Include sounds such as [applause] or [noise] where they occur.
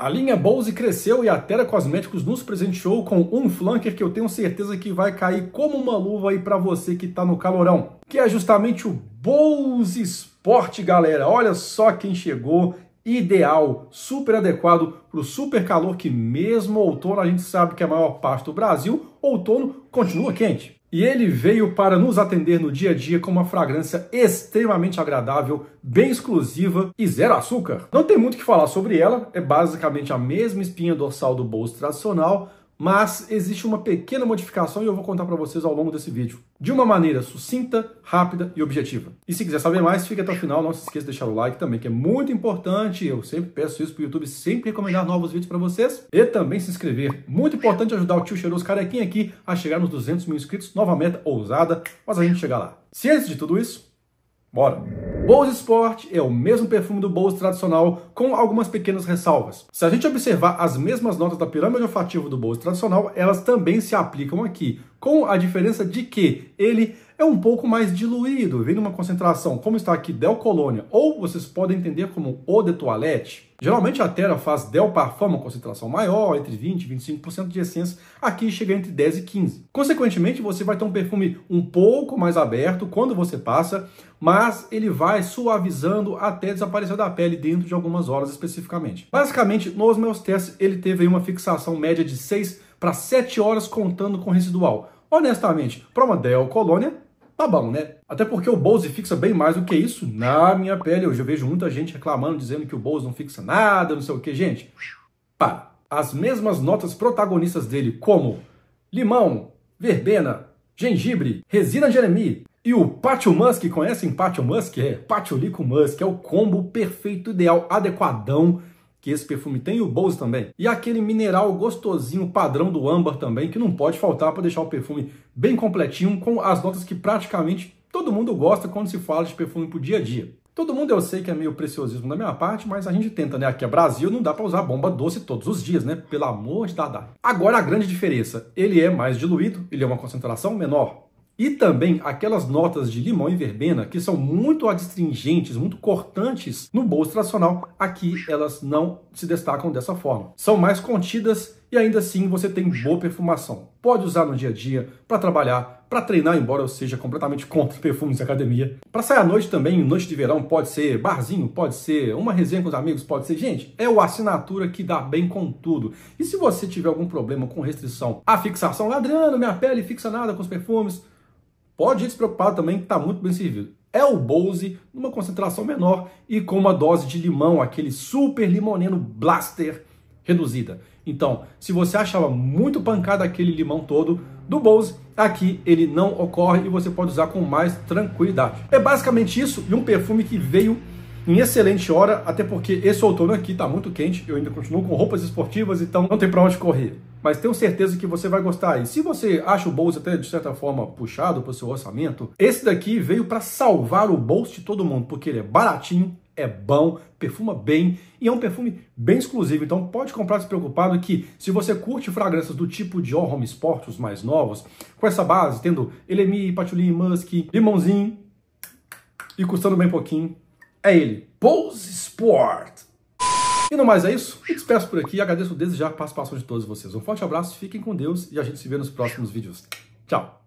A linha Bose cresceu e a Terra Cosméticos nos presenteou com um flanker que eu tenho certeza que vai cair como uma luva aí para você que está no calorão, que é justamente o Bose Sport, galera. Olha só quem chegou, ideal, super adequado para o super calor que mesmo outono a gente sabe que é a maior parte do Brasil, outono continua quente. E ele veio para nos atender no dia a dia com uma fragrância extremamente agradável, bem exclusiva e zero açúcar. Não tem muito o que falar sobre ela, é basicamente a mesma espinha dorsal do bolso tradicional, mas existe uma pequena modificação e eu vou contar para vocês ao longo desse vídeo, de uma maneira sucinta, rápida e objetiva. E se quiser saber mais, fique até o final, não se esqueça de deixar o like também, que é muito importante, eu sempre peço isso para o YouTube, sempre recomendar novos vídeos para vocês, e também se inscrever. Muito importante ajudar o tio Cheiroso Carequinha aqui a chegar nos 200 mil inscritos, nova meta ousada, mas a gente chegar lá. antes de tudo isso, bora! Bose Sport é o mesmo perfume do Bose tradicional, com algumas pequenas ressalvas. Se a gente observar as mesmas notas da pirâmide olfativa do Bose tradicional, elas também se aplicam aqui, com a diferença de que ele é um pouco mais diluído, vem numa concentração, como está aqui Del Colônia, ou vocês podem entender como Eau de Toilette. Geralmente a Terra faz Del Parfum, uma concentração maior, entre 20 e 25% de essência, aqui chega entre 10 e 15. Consequentemente, você vai ter um perfume um pouco mais aberto quando você passa, mas ele vai suavizando até desaparecer da pele dentro de algumas horas especificamente. Basicamente, nos meus testes, ele teve uma fixação média de 6 para 7 horas contando com residual. Honestamente, para uma Dell colônia, tá bom, né? Até porque o Bose fixa bem mais do que isso na minha pele. Eu já vejo muita gente reclamando, dizendo que o Bose não fixa nada, não sei o que. Gente, Pá, As mesmas notas protagonistas dele, como limão, verbena, gengibre, resina jeremi e o Patio Musk, conhecem Patio Musk? É, Patiolico Musk, é o combo perfeito, ideal, adequadão que esse perfume tem, o Bose também. E aquele mineral gostosinho padrão do âmbar também, que não pode faltar para deixar o perfume bem completinho, com as notas que praticamente todo mundo gosta quando se fala de perfume para o dia a dia. Todo mundo eu sei que é meio preciosismo da minha parte, mas a gente tenta, né? Aqui é Brasil, não dá para usar bomba doce todos os dias, né? Pelo amor de Dadá. Agora a grande diferença, ele é mais diluído, ele é uma concentração menor. E também aquelas notas de limão e verbena que são muito adstringentes, muito cortantes no bolso tradicional, aqui elas não se destacam dessa forma. São mais contidas e ainda assim você tem boa perfumação. Pode usar no dia a dia, para trabalhar, para treinar, embora eu seja completamente contra [laughs] perfumes de academia. Para sair à noite também, noite de verão, pode ser barzinho, pode ser uma resenha com os amigos, pode ser. Gente, é o assinatura que dá bem com tudo. E se você tiver algum problema com restrição à fixação, ladrando minha pele fixa nada com os perfumes pode ir se preocupar também que está muito bem servido. É o Bose, numa concentração menor e com uma dose de limão, aquele super limoneno blaster reduzida. Então, se você achava muito pancada aquele limão todo do Bose, aqui ele não ocorre e você pode usar com mais tranquilidade. É basicamente isso e um perfume que veio em excelente hora, até porque esse outono aqui está muito quente, eu ainda continuo com roupas esportivas, então não tem pra onde correr. Mas tenho certeza que você vai gostar. E se você acha o bolso até de certa forma puxado para o seu orçamento, esse daqui veio para salvar o bolso de todo mundo, porque ele é baratinho, é bom, perfuma bem e é um perfume bem exclusivo. Então pode comprar preocupado que se você curte fragrâncias do tipo de Home Sport, os mais novos, com essa base, tendo elemi, patchouli, musk, limãozinho e custando bem pouquinho, é ele, Pose Sport. E no mais é isso, me despeço por aqui e agradeço desde já a participação de todos vocês. Um forte abraço, fiquem com Deus e a gente se vê nos próximos vídeos. Tchau!